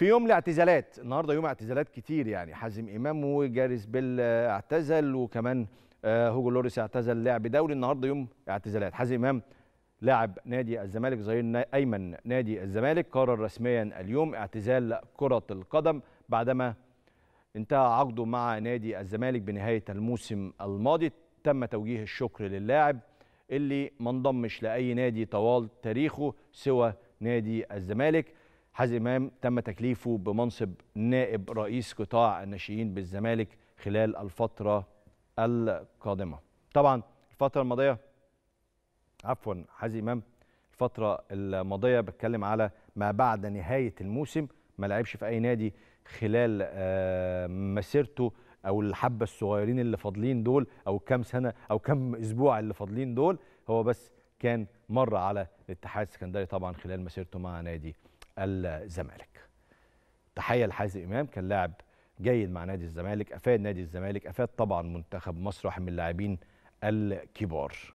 في يوم الاعتزالات النهارده يوم اعتزالات كتير يعني حازم امام وجاريس بيل اعتزل وكمان آه، هوجو لوريس اعتزل لاعب دولي النهارده يوم اعتزالات حازم امام لاعب نادي الزمالك ظهير ايمن نادي الزمالك قرر رسميا اليوم اعتزال كره القدم بعدما انتهى عقده مع نادي الزمالك بنهايه الموسم الماضي تم توجيه الشكر للاعب اللي ما انضمش لاي نادي طوال تاريخه سوى نادي الزمالك حازم امام تم تكليفه بمنصب نائب رئيس قطاع الناشئين بالزمالك خلال الفتره القادمه طبعا الفتره الماضيه عفوا حازم امام الفتره الماضيه بتكلم على ما بعد نهايه الموسم ما لعبش في اي نادي خلال آه، مسيرته او الحبه الصغيرين اللي فاضلين دول او كام سنه او كام اسبوع اللي فاضلين دول هو بس كان مر على الاتحاد السكندري طبعا خلال مسيرته مع نادي الزمالك تحية لحازم إمام كان لاعب جيد مع نادي الزمالك أفاد نادي الزمالك أفاد طبعا منتخب مصر واحد من اللاعبين الكبار